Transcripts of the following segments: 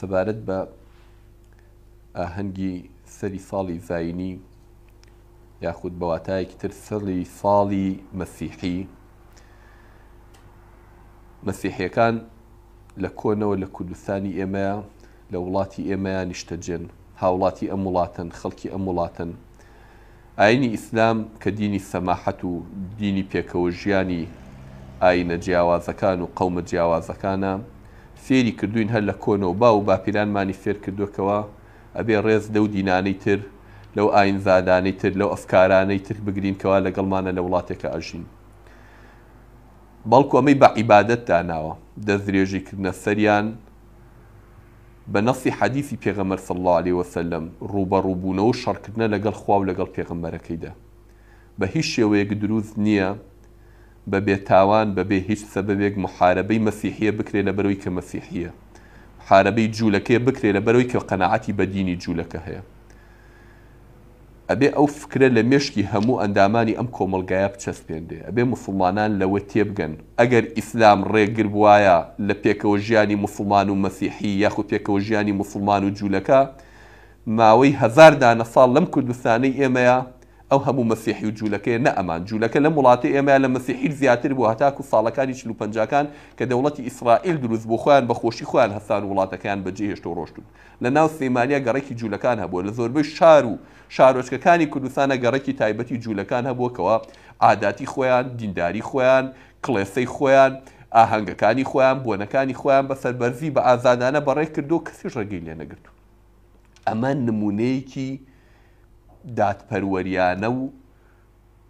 سەبارەت بە هەنگی سەری ساڵی زاینی یاخود بەواتایەکی تر سەڵی ساڵی مەسیحی مەسیحیەکان لە کۆنەوە لە کوردستانی ئێمەیە لە وڵاتی ئێمەیان نیشتەجێن هاوڵاتی ئەم وڵاتەن خەڵکی ئەم وڵاتەن ئاینی ئیسلام کە دینی سەماحەت و دینی پێکەوە ژیانی ئاینە جیاوازەکان و قەومە جیاوازەکانە فێری کردوین هەر لە کۆنۆبا و باپیرانمانی فێر کردوکەوە ئەبێ ڕێز دە و دینانەی تر لەو ئاینزادانەی تر لەو ئەفکارانەی تر بگرینکەوە لەگەڵمانە لە وڵاتێکە ئەژین. بەڵکو ئەمەی بە عیبادت داناوە دەستدرێژیکردە سەریان بە نەسی حەدیسی پێغەمەر سەله عليه وسلم ڕوبە ڕووبوونەوە شەڕکردنە لەگەڵ خوا و لەگەڵ پێغەمەرەکەیدا. بە هیچ شێوەیەک دروست نییە بە بێتاوان بەبێ هیچ سەبەبێک محارەبەی مەسیحیە بکرێ لە بەرەوەی کە مەسیحیە حارەبەی جوولەکەی بکرێ لە بەرەوەی کە قەنەعاتی بەدینی جوولەکە هەیە ئەبێ ئەو فکرە لە مێشکی هەموو ئەندامانی ئەم کۆمەلگایە بچەسپێندێ ئەبێ مسلمانان لەوە تێبگەن ئەگەر ئیسلام ڕێگر وایە لە پێکەوە ژیانی مسلمان و مەسیحی یاخود پێکەوە ژیانی مسلمان و جوولەکە ماوەی هزار دانە ساڵ لەم کوردستانەی ئێمەیە ئەو هەموو مەسیحی و جوولەکەی نە ئەمان جوولەکە لە وڵاتی ئێمە لە مەسیحیر زیاتر بوو هەتاکو ساڵەکانی چلو پنجکان کە دەوڵەتی ئیسرائیل دروست بۆ خۆیان بە خۆشی خۆیان هەستان وڵاتەکان بەجێ هێشت و ڕۆشتون لە ناو سێمانیا گەڕێکی جوولەکان هەبووە لە زۆربەی شار و شارۆچکەکانی کوردستانە گەڕێکی تایبەتی جوولەکان هەبووکەوە ئاداتی خۆیان دینداری خۆیان کڵێسەی خۆیان ئاهەنگەکانی خۆیان بۆنەکانی خۆیان بە سەربەرزی بە ئازادانە بەڕێ کردو کەسی ڕێگەی لێ نەگرتو ئەمە نمونەیەکی دادپەروەریانە و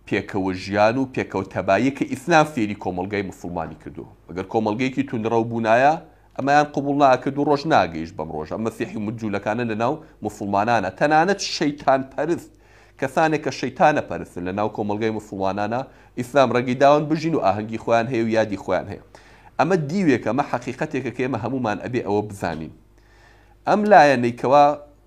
پێکەوە ژیان و پێکەوتەبایی کە ئیسلام فێری کۆمەلگای مسلمانی کردو ئەگەر کۆمەلگەیەکی تونڕە و بوونایە ئەمایان قوبول ناکرد و ڕۆژ ناگەیش بەم ڕۆژە مەسیحی مجوولەکانە لەناو مسلمانانە تەنانەت شەیتان پەرست کەسانێک کە شەیتانە پەرستن لە ناو کۆمەلگای مسلمانانە ئیسلام ڕێگی داون بژین و ئاهەنگی خۆیان هەیە و یادی خۆیان هەیە ئەمە دیوێک ئەمە حقیقەتێکە کە ئێمە هەمومان ئەبێ ئەوە بزانین ئەم لایەنەیکەوە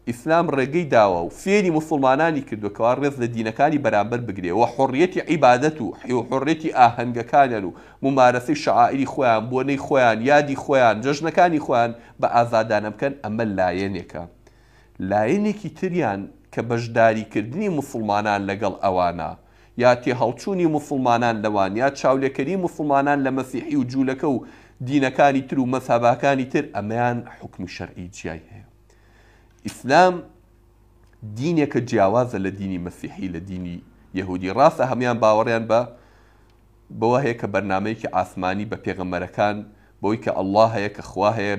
ئیسلام ڕێگەی داوە و فێری مسلمانانی کردوکەوا ڕێز لە دینەکانی بەرامبەر بگرێەوە حڕەتی عیبادەت و حڕێتی ئاهەنگەکانیان و ممارەسی شعائری خۆیان بۆنەی خۆیان یادی خۆیان جژنەکانی خۆیان بە ئازادانە بکەن ئەمە لایەنێکە لایەنێکی تریان کە بەشداریکردنی مسلمانان لەگەڵ ئەوانە یاتی هەڵچوونی مسلمانان لەوان یا چاولەکەری مسلمانان لە مەسیحی و جوولەکە و دینەکانی تر و مەساباکانی تر ئەمەیان حکمی شەرعی جیای هەیە ئیسلام دینێکە جیاوازە لە دینی مەسیحی لە دینی یهودی ڕاستە هەمیان باوەڕیان بە بەوە هەیە کە بەرنمەیەکی ئاسمانی بە پێغەمەرەکان بۆی کە ئەله هەیە کە خوا هەیە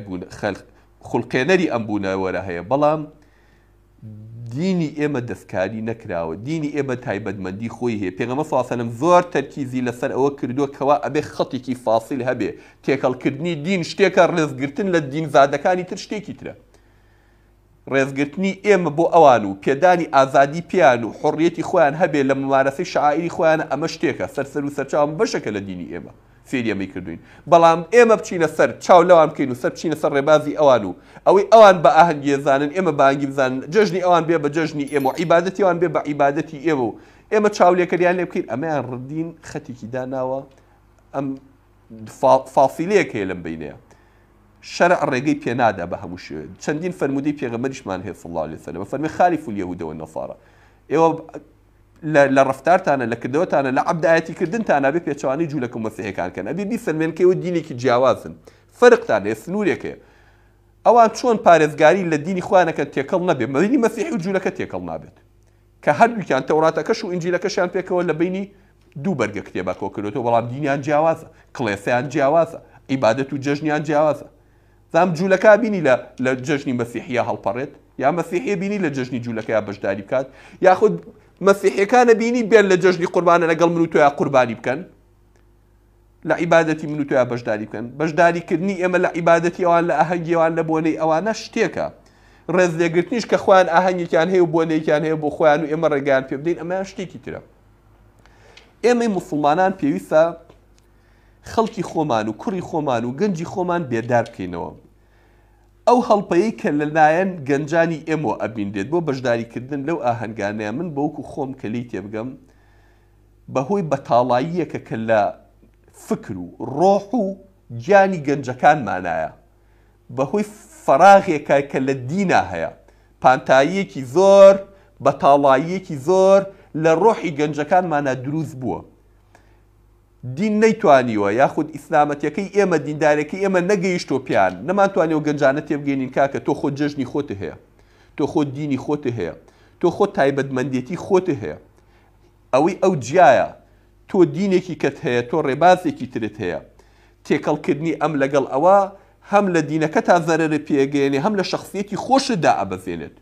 خوڵقێنەری ئەم بوونەوەرە هەیە بەڵام دینی ئێمە دەستکاری نەکراوە دینی ئێمە تایبەتمەندی خۆی هەیە پێغەمە فاسەنم زۆر تەرکیزی لەسەر ئەوە کردووە کەوا ئەبێ خەتێکی فاسیل هەبێ تێکەڵکردنی دین شتێکە ڕێزگرتن لە دینزادەکانی تر شتێکی ترە ڕێزگرتنی ئێمە بۆ ئەوان و پێدانی ئازادی پیان و حڕیەتی خۆیان هەبێ لە ممارەسی شاعری خۆیانە ئەمە شتێکە سەرسەر و سەرچاوم بەشەکە لە دینی ئێمە سریەمەی کردوین بەڵام ئێمە بچینە سەر چاو لەوان بکەین و سەر بچینە سەر ڕێبازی ئەوان و ئەوەی ئەوان بە ئاهنگێزانن ئێمە بانگی بزانن جژنی ئەوان بێ بە جژنی ئێمە و عیباەتیوان بێ بە عیباەتی ئێمە و ئێمە چاولێکەریان لێ بکەین ئەمەیان ڕدین خەتێکی داناوە ئەم فاسیلەیەک هەیە لەم بینەیە شەرع ڕێگەی پێنادا بە هەموو شوێن چەندین فەرمودی پێغەمەریشمان هێ فڵڵ لەسەر بە فەرمی خالیف لەهودەوە نەفاارە ئێوە لە ڕفتارتانە لە کردەوەتانە لە عبدایەتی کردنتانە بێ پێچوانی جوولەکەم مەسیحەکانکەن ئەبی بی فەرمێنکەەوە دینێکی جیاوازن فرقتان لێ سنوورێکێ ئەوان چۆن پارێزگاری لە دینی خوانەکە تێکەڵ نەبێت مەدینی مەسیحی و جوولەکە تێکەڵ نابێت کە هەردووکیان تەوراتەکەش و ئنجیلەکەشیان پێکەوە لە بینی دوو بەرگە کتێبەکەۆ کردێتەوە بەڵام دینیان جیاوازە کڵێسیان جیاوازە عیبادەت و جەژنیان جیاوازە ئەم جوولەکە بینی لە جژنی مەسیحیا هەڵپەڕێت یا مەسیحێ بینی لە جژنی جوولەکە بەشداری بکات یاخود مەسیحەکانە بینی بێن لە جژنی قوربانە لەگەڵ من و تویا قوربانی بکەن لە عیباەتی من و تویا بەشداری بکەن بەشداریکردنی ئێمە لە عیباەتی ئەوان لە ئاهەنگیوان لە بۆنەی ئەوانە شتێکە ڕێز لێگرتنیش کە خوان ئاهەنگێکیان هەیە و بۆنێکیان هەیە بۆ خۆیان و ئێمە ڕێگان پێ بدەین ئەمە شتێکی ترە ئێمەی مسلمانان پێویستە خەڵکی خۆمان و کوڕی خۆمان و گەنجی خۆمان بێدار بکەینەوە. ئەو هەڵپەیەی کە لەلایەن گەنجانی ئێمە ئەبیندێت بۆ بەشداریکردن لەو ئاهنگانەیە من بەوکو خۆم کەلی تێبگەم بەهۆی بەتاڵاییەکە کە لە فکر و ڕۆح و گیانی گەنجەکان مانایە بەهۆی فەراغێکە کە لە دینا هەیە پانتاییەکی زۆر بەتاڵاییەکی زۆر لە ڕۆحی گەنجەکانمانە دروست بووە دین نەیتوانیوە یاخود ئیسلامەتەکەی ئێمە دیندارەکەی ئێمە نەگەیشتۆ پیان نەمانتوانێەوە گەنجانە تێبگەینین کاکە تۆ خۆ جژنی خۆت هەیە تۆ خۆ دینی خۆت هەیە تۆ خۆ تایبەتمەندێتی خۆت هەیە ئەوەی ئەو جیایە تۆ دینێکی کەت هەیە تۆ ڕێبازێکی ترت هەیە تێکەڵکردنی ئەم لەگەڵ ئەوە هەم لە دینەکە تا زەرەرە پێگەێنێ هەم لە شخصیەتی خۆشدا ئەبەزێنێت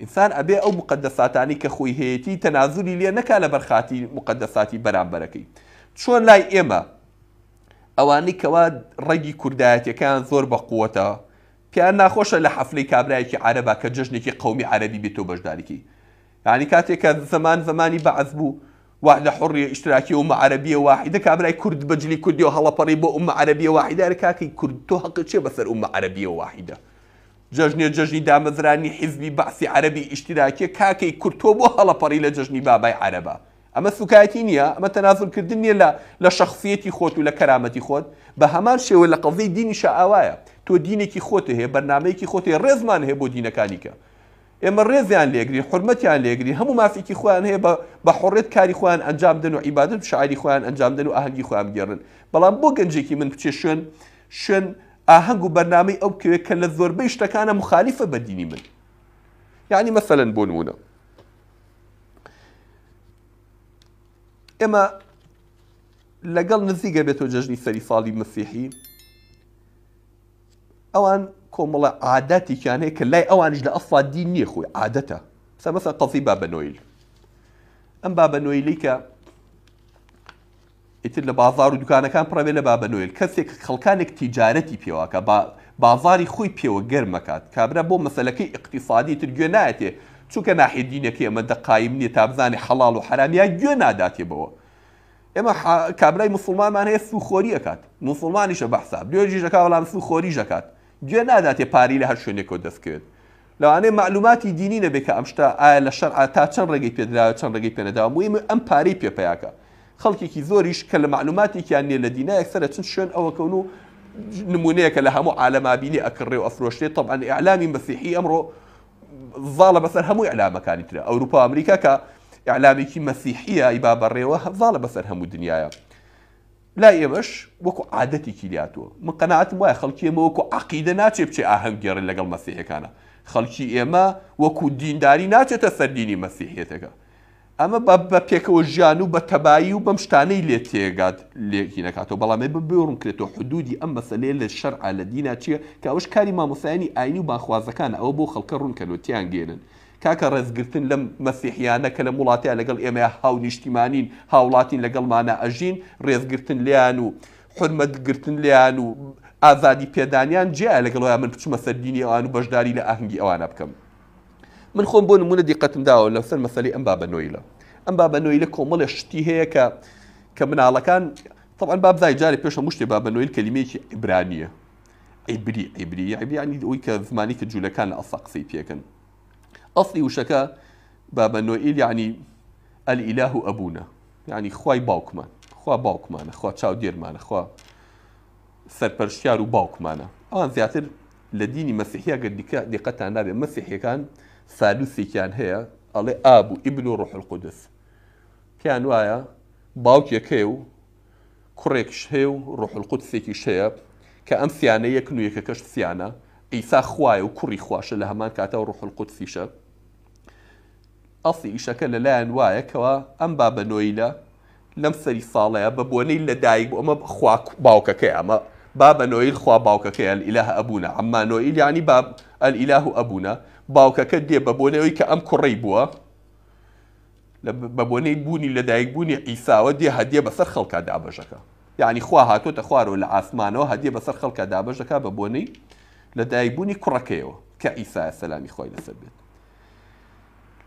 ئینسان ئەبێ ئەو مقدەساتانی کە خۆی هەیەی تەنازوری لێ نەکا لە بەرخاتی مقدەساتی بەرامبەرەکەی. چۆن لای ئێمە ئەوانەی کەوا ڕێگی کوردایەتەکان زۆر بە قووەتە پیان ناخۆشە لە حەفلەی کابراایەکی عربە کە جژنێکی قومی عربی بێتۆ بەشداریکی یعنی کاتێک کە زمان زمانی بەعز بوو وا لە حڕیە ئیشتراکی ومە عربیە واحدە کابرای کورد بەجلی کوردی و هەڵەپەڕی بۆ ئومە عربیە واحدار کاکەی کورد تۆ حەق چێ بەسەر ئومە عربیە واحدە جژنێ جژنی دامەزرانی حیزبی بەعسی عربی ئیشتراکیە کاکەی کورتۆ بۆ هەڵەپەڕی لە جژنی بابای عربە ئەمە سوکایەتی نییە ئەمە تەنازلکردن نیە لە لە شخصیەتی خۆت و لە کەرامەتی خۆت بە هەمان شێوە لە قەڵزەی دینی شەئاوایە تۆ دینێکی خۆت هەیە بەرنمەیەکی خۆت هەیە ڕێزمان هەیە بۆ دینەکانیکە ئێمە ڕێزیان لێگری حرمەتیان لێگری هەموو مافیکی خۆیان هەیە بە حڕێت کاری خۆیان ئەنجامدن و عیبادت شعری خۆیان ئەنجامدن و ئاهەنگی خۆیان گێڕن بەڵام بۆ گەنجێکی من بچێ شوێن شوێن ئاهەنگ و بەرنامەی ئەو کوێ کە لە زۆربەی شتەکانە مخالیفە بە دینی من یعنی مەسەلەن بۆ نمونە ئێمە لەگەڵ نزیگە بێتەوە جەژنی سەریفاڵی مسیحی ئەوان کۆمەڵە عاداتیکیانەیە کە لای ئەوانش لە ئەفادی نییە خۆی عادەتە سەمەسە قەزی بابەنۆیل ئەم بابەنۆیلی کە ئیتر لە بازار و دوکانەکان پڕەوێ لە بابەنۆیل کەسێک خەڵکانێک تیجارەتی پێواکە بازاری خۆی پێوە گەرمەکات کابرا بۆ مەسلەکەی اقتصادی تر گوێ نایەتێ چونکە ناحیدینەکە ئەمە دەقایم نیە تابزانانی حەڵال و حرامیا گوێ ناداتێبەوە ئێمە کابرای مسلمانمان هەیە سوخۆری ئەکات مسلمانیشە بەحساب دوێژی ژەکە وەڵام سوخۆری ژەکات گوێ ناداتێ پاری لە هەر شوێنێکەوە دەستکرێت لەوانەیە معلوماتی دینی نەبێ کە ئەم شتا ئایا لە شەرع تا چەند ڕێگەی پێدراوە چەند ڕێگەی پێنەداوە مویم ئەم پارەی پێپیاکە خەڵکێکی زۆریش کە لە معلوماتێکیان نێ لە دینایەک سەرە چند شوێن ئەوەکەون و نمونەیەکە لە هەموو عالەمابینی ئەکڕێ و ئەفرۆشتێت طبعاً ئعلامی مەسیحی ئەمڕۆ ظاڵە بەسەر هەمووی ئەلامەکانی ترە ئەوروپا ئەمریکا کە ئەعلامێکی مەسیحیە ئیبا بەڕێوە هەڤڵە بەسەر هەموو دنیاە لا ئێمەش وەکو عادەتێکی لاتوە من قەنەعاتم وایە خەڵکی ئێمە وەکو عقیدە ناچێ بچێ ئاهەنگگەێڕن لەگەڵ مەسیحەکانە خەڵکی ئێمە وەکو دینداری ناچێتە سەردینی مەسیحێتەکە ئەمە بە پێکەوە ژیان و بە تەبایی و بەم شتانەی لێ تێگات لێکی نکاتەوە بەڵامێ ببێڕم کرێتەوە حدودی ئەم بەسەلێ لە شەر ئالدینا چیە کە ئەوش کاری مامۆسایانی ئاینی و باخوازەکان ئەوە بۆ خەڵکە ڕوونکەلوتیان گێنن کاکە ڕێزگرتن لەم مەسیحیانە کە لە وڵاتیا لەگەڵ ئێمە هاو نیشتیمانین هاوڵاتین لەگەڵمانە ئەژین ڕێزگرتن لیان و حرمەتگرتن لیان و ئازادی پێدانیان جێ لەگەڵ من پچمە سەردینی ئەوان و بەشداری لە ئاهنگگی ئەوانە بکەم. من خۆم بۆ نمونە دیقەتمداوە لە سەر مەسەلی ئەم بابەنۆیلە ئەم بابەنۆیلە کۆمەڵێ شتی هەیە كمن على كان طبعا بابزای نويل كلمة مشتی بابەنۆیل کەلیمێکی ئیبرانیە عیبری عیبری عیبیانی ئەوی کە زمانی کە جوولەکان ئەفەقسی پێکەن ئەفلی وشەکە باب نويل يعني الاله ابونا يعني خوای باوکمان خوا باوكمان خوا تشاو ديرمان خوا سەرپەرشیار باوكمان باوکمانە ئەوان زیاتر لە دینی مەسیحیا گەردیکە دقەتان نابێت سالوسێکیان هەیە ئەڵێ ئابوو ئیبن و ڕحل قودس پیان وایە باوکێکەی و کوڕێکش هەیە و ڕحل قودسێکی شەیە کە ئەم سیانە یەکن و یەکەکەش سیانە ئیسا خوایە و کوڕی خواشە لە هەمان کاتەوە ڕحل قودسیشە ئەسی ئیشەکە لەلایەن وایەکەوە ئەم بابەنۆی لە لەم سەری ساڵەیە بە بۆنەی لەدایک ئەمە خوا باوکەکەی ئەمە بابەنۆیل خوا باوکەکەی ئەلئیلاه ئەبوونا ئەمما نۆیل ینی ئەلئیلاه ئەبوونا باوکەکە دێ بە بۆنەوەی کە ئەم کوڕی بووە بە بۆنەی بوونی لەدایک بوونی ئیساوە دێ هەدیە بەسەر خەڵکە دابەژەکە یعنی خوا هاتۆتە خوارەوە لە ئاسمانەوە هەدیە بەسەر خەڵکە دابەژەکە بە بۆنەی لەدایک بوونی کوڕەکەیەوە کە ئیسایە سەلامی خۆی لەسەر بێت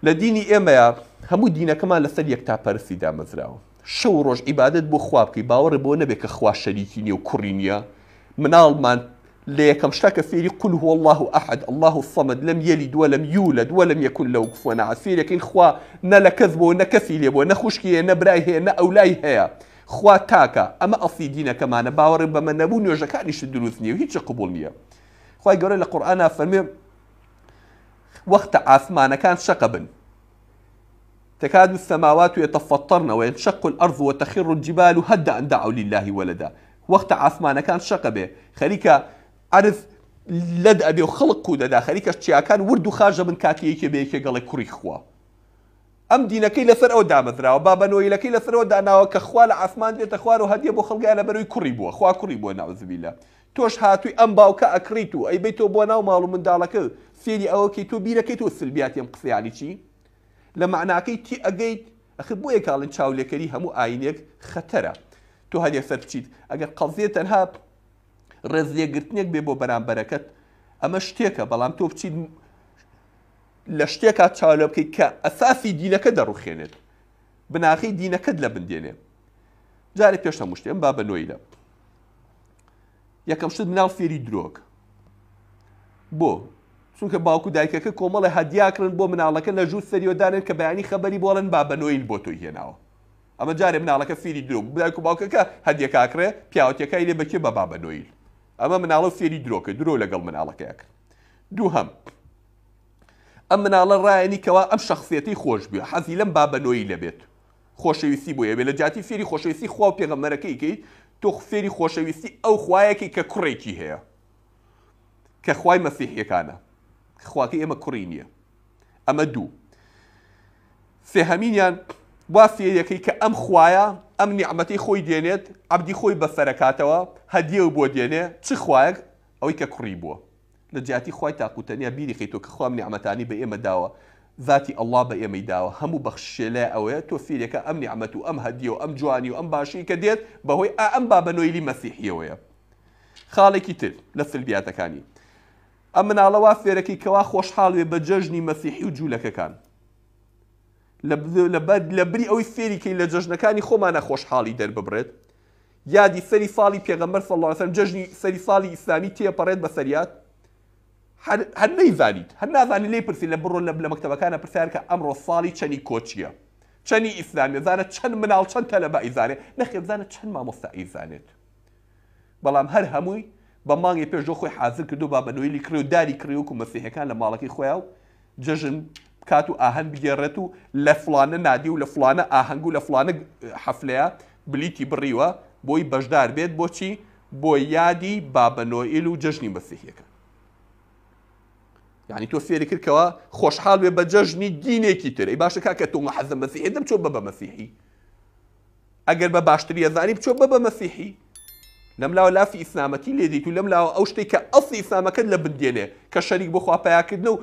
لە دینی ئێمەیە هەموو دینەکەمان لەسەر یەکتاپەرسی دامەزراوە شەو ڕۆژ عیبادت بۆ خوابکەی باوەڕێ بۆ نەبێت کە خوا شەریکی نیە و کوڕی نیە مناڵمان ليكم شتاك فيري قل هو الله أحد الله الصمد لم يلد ولم يولد ولم يكن له كفوا أحد فيري كاين خوا نلا كذب ونكثي ليبو نخشكي نبراي هي نأولاي هي خوا تاكا أما أصي دينا كما نباور بما نبون يوجكاني شدلوثني وهيتش قبول ميا خوا يقول القرآن فرمي وقت عثمان كان شقبا تكاد السماوات يتفطرن وينشق الأرض وتخر الجبال هدا أن دعوا لله ولدا وقت عثمان كان شقبه خليك عرف لە ئەبێ و خەڵق و دەدا خەریکەش چیاکان ورد و خاژە من کاتیەکی بەیەکێ گەڵی کوڕی خوا ئەم دینەکەی لەسەر ئەو دامەزراوە بابەنۆیلەکەی لەسەرەوە داناوە کە خوا لە ئاسمان دێتە خوار و هەدیە بۆ خەڵگای لە بەروی کوڕی بووە خوا کوڕی بووە ناوزبیلە تۆش هاتووی ئەم باوکە ئەکریت و ئەی بیت تۆ بۆ ناو ماڵ و منداڵەکە سێری ئەوەکەی تۆ بیرەکەی تۆ سلبیاتیم قسەیانی چی لە معناکەی تی ئەگەیت ئەخ بۆ یەکاڵن چاولێکەری هەموو ئاینێک خەتەرە تۆ هەدێ سەر بچیت ئەگەر قەزیێ تەنها ڕێزیەگرتنێک بێ بۆ بەرامبەرەکەت ئەمە شتێکە بەڵام تۆ بچیت لە شتێکات چاولە بکەیت کە ئەسافی دینەکە دەڕوخێنێت بناغی دینەکەت لە بندێنێ جارێک پێش هەمووشتێن با بەنۆی لە یەکەم شت ناو فێری درۆک بۆ چونکە باوکو دایکەکە کۆمەڵی هەدیاکردن بۆ مناڵەکە لە ژوو سەریۆدانن کە بەیانی خەبەری بۆڵن با بەنۆیل بۆ تۆی هێناوە ئەمە جارێ مناڵەکە فێری درۆک دایک و باوکەکە هەدیەکاکرێ پیاوتەکەی لێ بەکێ بە با بەنۆیل ئەمە مناڵە فێری درۆکە درۆ لەگەڵ مناڵەکەیە کرد دوو هەم ئەم مناڵە ڕایانی کەوا ئەم شخصیەتی خۆش بێ حەزی لەم بابەنۆی لەبێت خۆشەویستی بۆ یەبێ لە جاتی فێری خۆشەویستی خوا و پێغەمەرەکەیکەیت تۆ فێری خۆشەویستی ئەو خوایەکی کە کوڕێکی هەیە کە خوای مەسیحیەکانە خواکە ئێمە کوڕی نییە ئەمە دوو سێهەمینیان وا فێریەکەی کە ئەم خویە ئەم نیعممەتی خۆی دێنێت عبدی خۆی بە فەرکاتەوە هەدیە و بۆ دێنێ چ خوایەک ئەوەی کە کوڕی بووە لە جیاتی خی تاقوتەنیا بیری خیتۆ کە خام نیعممەتانی بە ئێمە داوە ذاتی ئەلله بە ئێمەی داوە هەموو بەخشێ لای ئەوەیە تۆ فیرەکە ئەم نیعممەت و ئەم هەدیە و ئەم جوانی و ئەم باشی کە دێت بەهۆی ئا ئەم بابەنۆیلی مەسیحیەوەیە خاڵێکی تر لە سلبیاتەکانی ئەم مناڵەوە فێرەکەی کەوا خۆشحاڵێ بە جەژنی مەسیحی و جوولەکەکان لە بری ئەوی فێریکەی لە جژنەکانی خۆمانە خۆشحاڵی دەرببرێت یادی سەری فاڵی پێغەمبەر فڵاتەن جژنی سەری فاڵی ئیسلامی تێپەڕێت بە سەریات هەر نەیزانیت هەر نازانانی لێ پرسی لە بڕۆ لە مەکتتەبەکانە پرسیار کە ئەمڕۆ ساڵی چەنی کۆچیە چەنی ئیسلامی زانە چەند مناڵ چەند تەلەبە ئیزانێ نەخێزانە چەند مامۆستا ئیزانێت بەڵام هەر هەمووی بە مانگی پێشۆ خۆی حازر کردو با بەنوێلی کری و داری کری و و مەسیحەکان لە ماڵەکەی خۆیان و جژن کات و ئاهەن بگێڕێت و لە فلانە نادی و لە فلانە ئاهەنگ و لە فلانە حەفلەیە بلیتی بڕیوە بۆی بەشدار بێت بۆچی بۆ یادی بابەنۆئیل و جژنی بەسیحیەکە یعنی تۆ فێری کردکەوە خۆشحال بێ بە جەژنی دینێکی تر ئەی باشە کاکە تۆ حەزە مەسیحی دەم چۆ بە بە مەسیحی ئەگەر بە باشتری ئەزانی بچۆ بە بە مەسیحی لەم لاوە لافی ئیسلامەتی لێدیت و لەم لاوە ئەو شتێک کە ئەسی ئیسلامەکەت لە بدێنێ کە شەریک بۆ خواپیاکردن و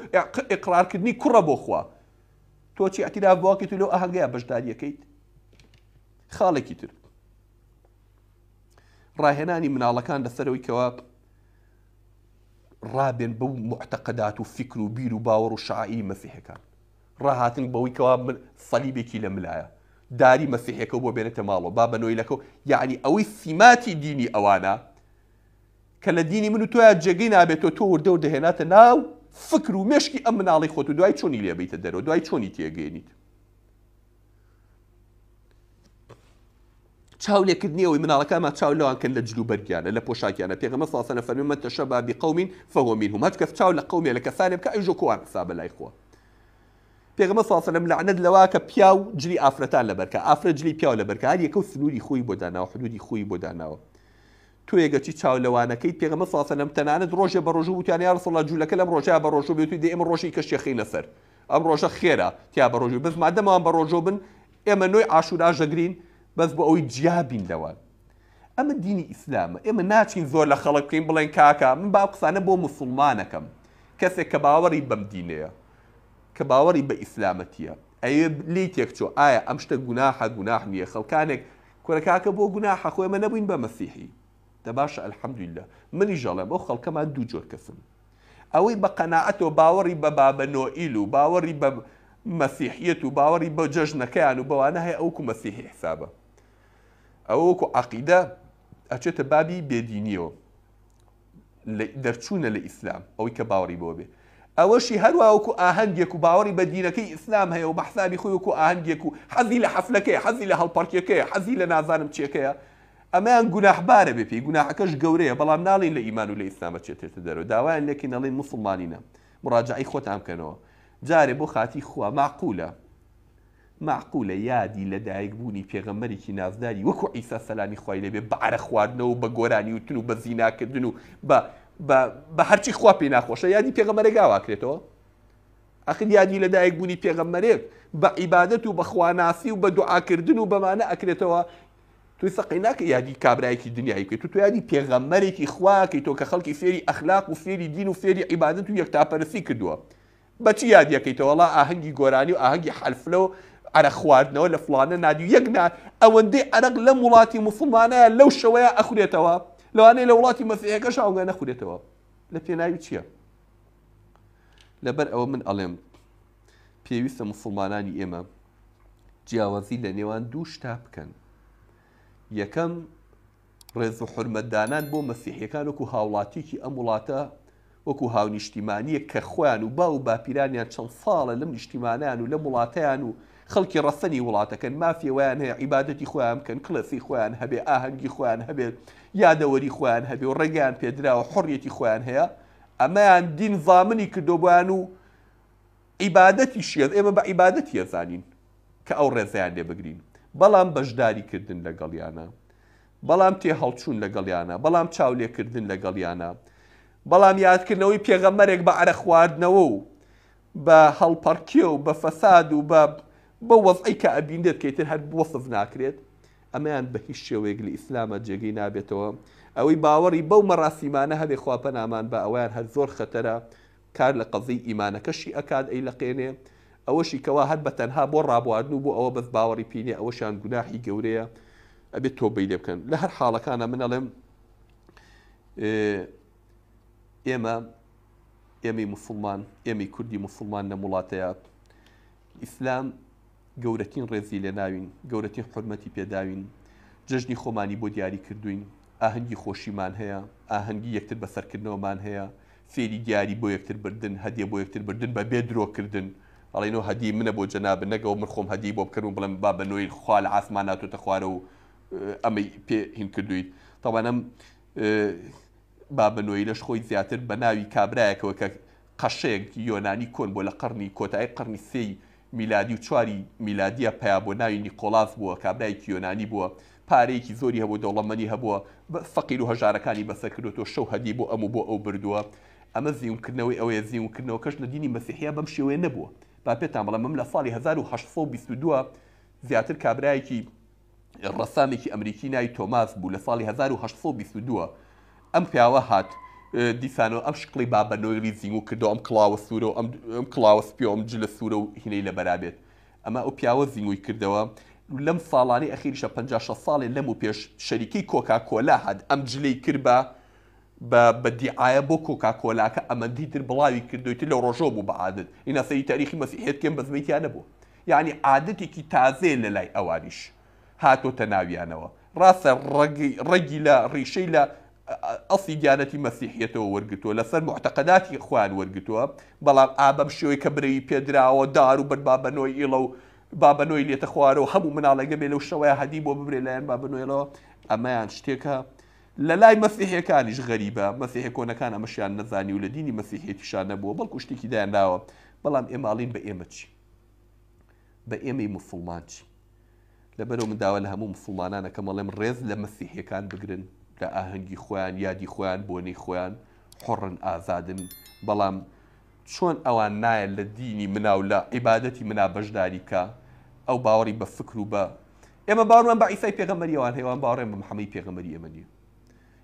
ئقرارکردنی کوڕە بۆ خوا تۆ چی ئەتیدا بواکە تو لەو ئەهنگەیە بەشداریەکەیت خاڵێکی تر ڕاهێنانی مناڵەکان لەسەرەوەی کەوا ڕابێن بەو معتەقەدات و فکر و بیر و باوەڕ و شعایی مەسیحەکان ڕاهاتن بەوەی کەوا سەلیبێکی لە ملایە داری مەسیحەکە بۆ بێنێتە ماڵەوە با بەنۆیلەکە یعنی ئەوەی سیماتی دینی ئەوانە کە لە دینی من و توە جێگەی نابێتەوە تۆ وردە و دەهێناتە ناو فکر و مشکی ئەم مناڵی خۆت و دوای چۆنی لێبیتە دەرەوە دوای چۆنی تێگەێنیت چاو لێکردنیەوەی مناڵەکەمان چاو لەوانکەن لە جلو بەرگیانە لە پۆشاکیانە پێغمە ساسەنە فەرمی من تەشە بابی قومین فەوەمین هوم هەچ کەس چاو لە قومێ لە کەسانێ کە ئەیژۆ کوان قسا بەلای خۆ پێغمە ساسەلم لەعنەت لەوا کە پیا و جلی ئافرەتان لەبەرکە ئافرە جلی پیا و لەبەرکار یەکە و سنووری خۆی بۆ داناوە حلووری خۆی بۆ داناوە تو یەگەچی چاولەوانەکەی پێغمە ساسەلم تەنانەت ڕۆژێ بە ڕۆژ وتیانیان سڵا جوولەکە لەم ڕۆژە بە ڕۆژۆ بێت دی ئێمە ڕۆژی کەشی خی لەسەر ئەم ڕۆژە خێرا تیا بە ڕۆژی بەس مادەمەوان بە ڕۆژۆ بن ئێمە نوۆی ئاشورا ژەگرین بەس بە ئەوی جیابین لەوان ئەمە دینی ئیسلامە ئێمە ناچین زۆر لە خەڵک بکەین بڵێن کاکە من با قسانە بۆ مسلمانەکەم کەسێک کە باوەڕی بەم دینەیە کە باوەڕی بە ئیسلامەتیە ئەوێ لی تێک چۆ ئایا ئەم شتە گوناها گوناح نییە خەڵکانێک کورەکاکە بۆ گوناحە خۆێمە نەبووین بە مەسیحی دە باشە ئەلحەمدوللە منی ژەڵێ بۆ خەڵکەمان دوو جۆر کەسم ئەوەی بە قەنەعەتەوە باوەڕی بە بابە نۆئیل و باوەڕی بە مەسیحیەت و باوەڕی بە جەژنەکەیان و بەوانە هەیە ئەوکو مەسیحی حسابە ئەوەکو عقیدە ئەچێتە بابی بێدینیەوە دەرچوونە لە ئیسلام ئەوەی کە باوەڕی بۆ بێت ئەوەشی هەروە وەکو ئاهنگێک و باوەڕی بە دیینەکەی ئسلام هەیە و بەحسابی خۆی وەکو ئاهنگێک و حەزی لە حەفلەکەی حەزی لە هەڵپارکەکەی حەزی لە نازانم چێکەیە ئەمایان گوناحبارە بێ پێی گوناحەکەش گەورەیە بەڵام ناڵین لە ئیمان و لە ئیسلامە چێتێتە دەرەوە داوایان لەکی نەڵین مسلمانینە مڕاجعی خۆتان بکەنەوە جارێ بۆ خاتی خوا معقولە معقولە یادی لە دایک بوونی پێغەمەرێکی نازداری وەکو ئیسا سەلامی خی لەبێ بەعرە خواردنەوە بە گۆرانی وتن و بە زیناکردن و بە بە هەرچی خوا پێ ناخۆشە یادی پێغەمەرێک ئاواکرێتەوە ئەخر یادی لەدایک بوونی پێغەمەرێک بە عیبادەت و بەخواناسی و بە دوعاکردن و بەمانە ئەکرێتەوە توی سەقی ناکە یادی کابراایکی دنیایکە تو تو یادی پێغەمەرێکی خواکەی تۆ کە خەڵکی فێری ئەخلاق و فێری دین و فێری عیبادەت و یەکتاپەرسی کردووە بەچی یادیەکەیتەوەڵا ئاهەنگی گۆرانی و ئاهەنگی حلفلە و عرە خواردنەوە لە فلانە نادی یەکنا ئەوەندەی عرەق لە وڵاتی مسلمانە لەو شەوەیە ئەخورێتەوە لەوانەیە لە وڵاتی مەسیحەکەش ئەوگە نەخورێتەوە لە پێناوی چییە؟ لەبەر ئەوە من ئەڵێم پێویستە مسلمانانی ئێمە جیاوازی لە نێوان دوو شتا بکەن یەکەم ڕێز و حرمەتدانان بۆ مەسیحیەکان وەکو هاوڵاتیکی ئەم وڵاتە وەکو هاونیشتیمانیە کە خۆیان و با و باپیرانیان چەند ساڵە لەم نیشتیمانیان و لە وڵاتیان و خەڵکی ڕەفەنی وڵاتەکەن مافیەوەیان هەیە عیباەتی خۆیان بکەن کلفی خۆیان هەبێ ئاهەنگی خۆیان هەبێت یادەوەری خۆیان هەبێ و ڕێگەیان پێدراوە حڕەتی خۆیان هەیە ئەمەیان دین زامنی کردۆبیان و عیباەتی شێت ئێمە بە عیباەتی ێزانین کە ئەو ڕێزیان لێ بگرین بەڵام بەشداریکردن لەگەڵیانە بەڵام تێ هەڵچوون لەگەڵیانە بەڵام چاولێکردن لەگەڵیانە بەڵام یادکردنەوەی پێغەمەرێک بە عرە خواردنەوە و بە هەڵپەرکیە و بە فەساد و بە بوظ وەزعی کە ئەبین دێت کەیتر هەر وەصف ناکرێت ئەمەیان يعني بە هیچ شێوەیەک لە ئیسلامە جێگەی نابێتەوە ئەوەی باوەڕی بەو مەڕاستیمانە هەبێ خواپە نامان بە ئەویان هەر زۆر خەتەرە کار لە قەزی ئیمانەکەشی ئەکات ئەی لە قێنێ ئەوەشی کەوا هەر بە تەنها بۆ ڕابواردن و بۆ ئەوە بەس باوەڕی پینێ ئەوەشان گوناحی من ئەڵێم ئێمە إيه، مسلمان يمي كردي مسلمان نمولاتيات وڵاتەیە گەورەتین ڕێزی لە ناوین گەورەتین حرمەتی پێداوین جژنی خۆمانی بۆ دیاری کردوین ئاهەنگی خۆشیمان هەیە ئاهەنگی یەکتر بەسەرکردنەوەمان هەیە فێری دیاری بۆ یەکتر بردن هەدیە بۆ یەکتر بردن بە بێ درۆکردن ئەڵینەوە هەدی منە بۆ جەناب نەگەەوە من خۆم هەدی بۆ بکەن و بڵم با بە نوۆی خوال ئاسمان ناتۆتە خوارە و ئەمەی پێ هین کردویت تاوانم با بنۆی لەش خۆی زیاتر بە ناوی کابراایەکەوە کە قەشەیەک یۆنانی کۆن بۆ لە قڕنی کۆتایی قڕنی سی میلادی و چواری میلادیە پیا بۆ ناوی نیکۆلاس بووە کابرایکی یۆنانی بووە پارەیەکی زۆری هەبوو دەوڵەمەنی هەبووە فەقیر و هەژارەکانی بەسەکردێتەوە شەو هەدی بۆ ئەمە بۆ ئەو بردووە ئەمە زیونکردنەوەی ئەوەیە زیونکردنەوە کەش لە دینی مەسیحیا بەم شێوەیە نەبووە با پێتان بەڵام من لە ساڵی 1922 زیاتر کابرایەکی ڕەسامێکی ئەمریکی ناوی تۆماس بوو لە ساڵی 1922 ئەم پیاوە هات دیسانەوە ئەم شقلی بابەنۆری زیینگ و کردو ئەم کلاوە سوورە و ئەم کلاوە سپی ئەم جلە سوورە و هینەی لە بەرابێت ئەمە ئەو پیاوە زیینگوی کردەوە لەم ساڵانی ئەخیریشە 56 ساڵی لەم و پێش شەریکی کۆکاکۆلا هاد ئەم جلەی کردە بەدیعاە بۆ کۆکاکۆلاکە ئەمەندی تر بڵاوی کردویت لە ڕۆژۆ بوو بەعادت ئینە سەری تاریخی مەسیحێتکەم بەزمەیتیانە بوو یعنی عادەتێکی تازێ لە لای ئەوانیش هاتۆتە ناویانەوە ڕاستە ڕێگی لە ڕیشەی لە ئەسی دیانەتی مەسیحیەتەوە وەرگتووە لەسەر محتەقەداتی خویان وەرگتووە بەڵام ئابەم شێوەی کە برەوی پێدراوە دار و بەر بابەنۆی ئیڵە و بابەنۆی لێتە خوارەوە هەموو مناڵەگە بێ لەو شەوەیە هەدی بۆ ببرێ لایەن بابنوێلەوە ئەمەیان شتێکە لە لای مەسیحەکانیش غەریبە مەسیح کۆنەکان ئەمەشیان نەزانی و لە دینی مەسیحێتیشان نەبووە بەڵکو شتێکی دایانداوە بەڵام ئێماڵین بە ئێمە چی بە ئێمەی مسلمان چی لەبەرەوە منداوە لە هەموو مسلمانانە کە مەڵێم ڕێز لە مەسیحەکان بگرن کە ئاهەنگی خۆیان یادی خۆیان بۆنی خۆیان حڕن ئازادن بەڵام چۆن ئەوان نایە لە دینی مناو لە عیبادەتی منا بەشداری کە ئەو باوەڕی بە فکر و بە ئێمە باڕمان بە ئیسای پێغەمەریەوان هێوان باڕێن بە محەمەی پێغەمەری ئەمەنی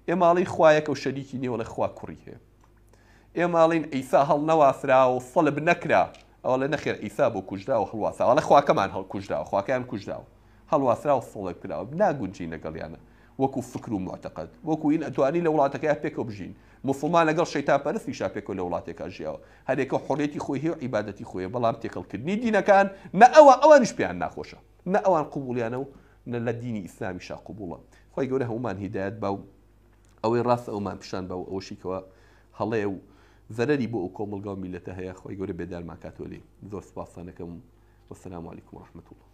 ئێماڵی خویەکە و شەریکی نێوە لە خوا کوڕی هەیە ئێماڵین ئیسا هەڵ نەوافرا و فڵب نەکرا ئەوە لە نەخێر ئیسا بۆ کوژدا و هەڵواسا لە خواکەمان هەڵ کوژدا و خواکەیان کوژدا و هەڵواسرا و فڵک کراوە ناگونجی لەگەڵیانە وكو فكر ومعتقد وكو ين اتواني لولاتك يا بيكو بجين مفهوم انا قال شيطان بارث في شابيكو لولاتك اجيا هذيك حريتي خويه وعبادتي خويه بلام تيكل كدني دينا كان ما اوا اوا نشبي عنا خوشا ما اوا نقبول انا يعني الدين الاسلامي شا قبولا خويا يقول هما هدايات باو او الراس او ما بشان باو او شيكوا هلاو ذرري بو كومل قوم ملتها يا خويا يقول بدال ما كاتولي زور سباصانكم والسلام عليكم ورحمه الله